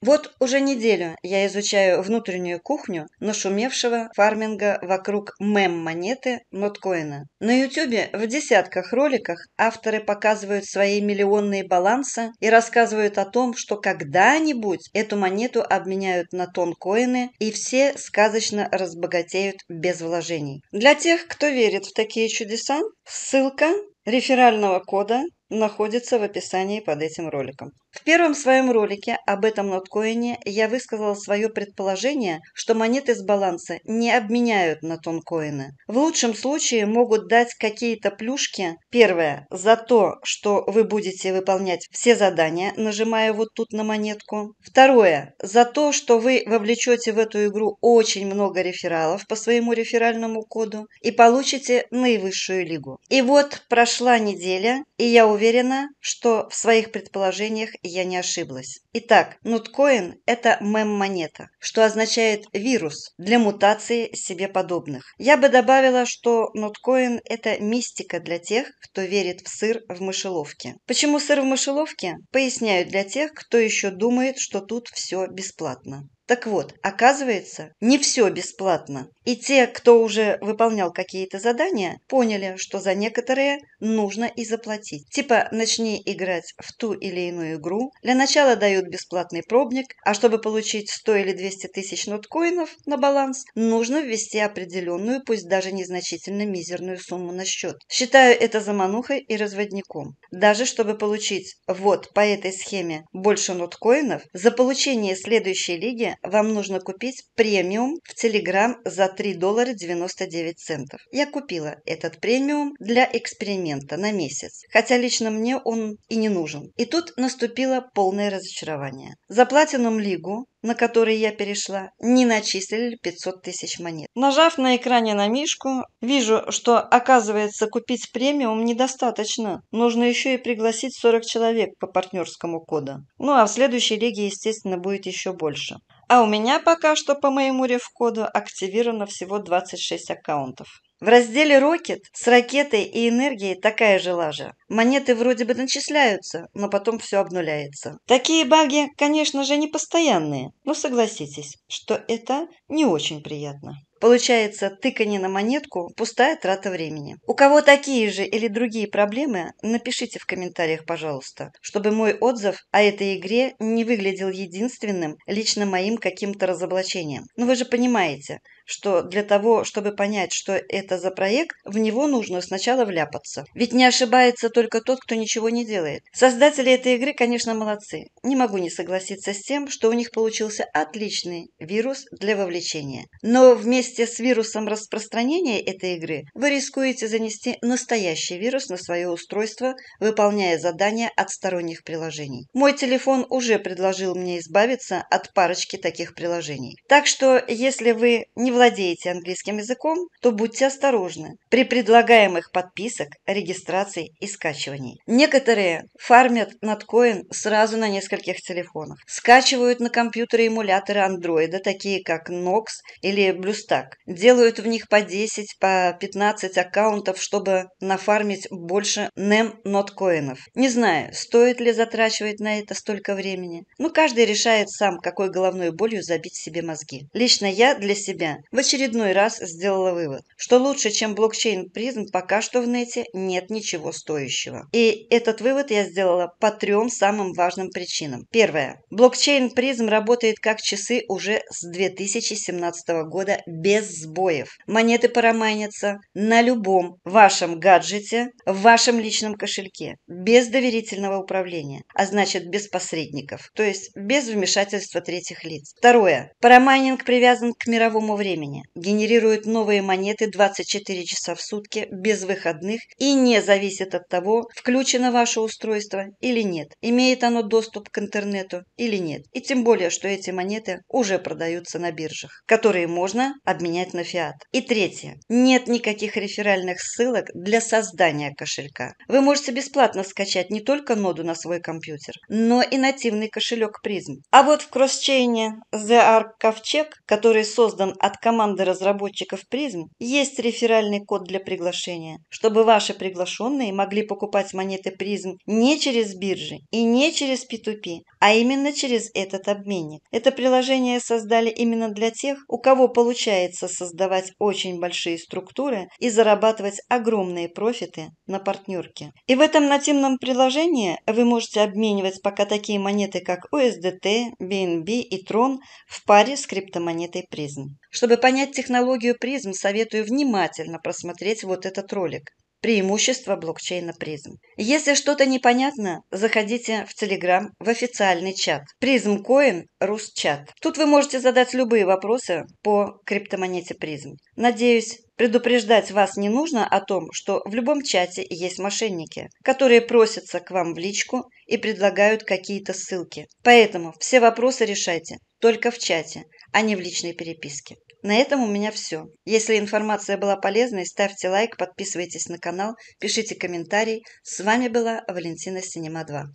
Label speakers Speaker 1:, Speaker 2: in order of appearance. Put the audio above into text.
Speaker 1: Вот уже неделю я изучаю внутреннюю кухню нашумевшего фарминга вокруг мем-монеты ноткоина. На ютюбе в десятках роликах авторы показывают свои миллионные балансы и рассказывают о том, что когда-нибудь эту монету обменяют на тонкоины и все сказочно разбогатеют без вложений. Для тех, кто верит в такие чудеса, ссылка реферального кода находится в описании под этим роликом. В первом своем ролике об этом ноткоине я высказала свое предположение, что монеты с баланса не обменяют на тонкоины. В лучшем случае могут дать какие-то плюшки. Первое – за то, что вы будете выполнять все задания, нажимая вот тут на монетку. Второе – за то, что вы вовлечете в эту игру очень много рефералов по своему реферальному коду и получите наивысшую лигу. И вот прошла неделя, и я уверена, уверена, что в своих предположениях я не ошиблась. Итак, нуткоин – это мем-монета, что означает «вирус» для мутации себе подобных. Я бы добавила, что ноткоин – это мистика для тех, кто верит в сыр в мышеловке. Почему сыр в мышеловке? Поясняю для тех, кто еще думает, что тут все бесплатно. Так вот, оказывается, не все бесплатно. И те, кто уже выполнял какие-то задания, поняли, что за некоторые нужно и заплатить. Типа, начни играть в ту или иную игру, для начала дают бесплатный пробник, а чтобы получить 100 или 200 тысяч ноткоинов на баланс, нужно ввести определенную, пусть даже незначительно мизерную сумму на счет. Считаю это заманухой и разводником. Даже чтобы получить вот по этой схеме больше ноткоинов, за получение следующей лиги вам нужно купить премиум в Telegram за 3 доллара 99 центов. Я купила этот премиум для эксперимента на месяц, хотя лично мне он и не нужен. И тут наступило полное разочарование. За платином лигу на который я перешла, не начислили 500 тысяч монет. Нажав на экране на мишку, вижу, что, оказывается, купить премиум недостаточно. Нужно еще и пригласить 40 человек по партнерскому коду. Ну а в следующей лиге, естественно, будет еще больше. А у меня пока что по моему ревкоду активировано всего 26 аккаунтов. В разделе «Рокет» с ракетой и энергией такая же лажа. Монеты вроде бы начисляются, но потом все обнуляется. Такие баги, конечно же, не постоянные, но согласитесь, что это не очень приятно. Получается, тыканье на монетку – пустая трата времени. У кого такие же или другие проблемы, напишите в комментариях, пожалуйста, чтобы мой отзыв о этой игре не выглядел единственным лично моим каким-то разоблачением. Но вы же понимаете, что для того, чтобы понять, что это за проект, в него нужно сначала вляпаться. Ведь не ошибается только тот, кто ничего не делает. Создатели этой игры, конечно, молодцы. Не могу не согласиться с тем, что у них получился отличный вирус для вовлечения. Но вместе вместе с вирусом распространения этой игры вы рискуете занести настоящий вирус на свое устройство, выполняя задания от сторонних приложений. Мой телефон уже предложил мне избавиться от парочки таких приложений. Так что, если вы не владеете английским языком, то будьте осторожны при предлагаемых подписок, регистрации и скачивании. Некоторые фармят надкоин сразу на нескольких телефонах, скачивают на компьютеры эмуляторы андроида, такие как Nox или BlueStack, так. Делают в них по 10, по 15 аккаунтов, чтобы нафармить больше NEM-ноткоинов. Не знаю, стоит ли затрачивать на это столько времени. Но каждый решает сам, какой головной болью забить себе мозги. Лично я для себя в очередной раз сделала вывод, что лучше, чем блокчейн призм, пока что в нете нет ничего стоящего. И этот вывод я сделала по трем самым важным причинам. Первое. Блокчейн призм работает как часы уже с 2017 года без без сбоев. Монеты проманятся на любом вашем гаджете, в вашем личном кошельке, без доверительного управления, а значит без посредников, то есть без вмешательства третьих лиц. Второе. Парамайнинг привязан к мировому времени, генерирует новые монеты 24 часа в сутки без выходных и не зависит от того, включено ваше устройство или нет, имеет оно доступ к интернету или нет. И тем более, что эти монеты уже продаются на биржах, которые можно обменять обменять на фиат. И третье. Нет никаких реферальных ссылок для создания кошелька. Вы можете бесплатно скачать не только ноду на свой компьютер, но и нативный кошелек призм. А вот в кросчейне ZR Ковчег, который создан от команды разработчиков призм, есть реферальный код для приглашения, чтобы ваши приглашенные могли покупать монеты призм не через биржи и не через P2P, а именно через этот обменник. Это приложение создали именно для тех, у кого получается умудряется создавать очень большие структуры и зарабатывать огромные профиты на партнерке. И в этом нативном приложении вы можете обменивать пока такие монеты, как USDT, BNB и Tron в паре с криптомонетой Prism. Чтобы понять технологию Prism, советую внимательно просмотреть вот этот ролик. Преимущество блокчейна призм. Если что-то непонятно, заходите в Телеграм в официальный чат. Призм Коин Рус чат. Тут вы можете задать любые вопросы по криптомонете призм. Надеюсь, Предупреждать вас не нужно о том, что в любом чате есть мошенники, которые просятся к вам в личку и предлагают какие-то ссылки. Поэтому все вопросы решайте только в чате, а не в личной переписке. На этом у меня все. Если информация была полезной, ставьте лайк, подписывайтесь на канал, пишите комментарий. С вами была Валентина Синема 2.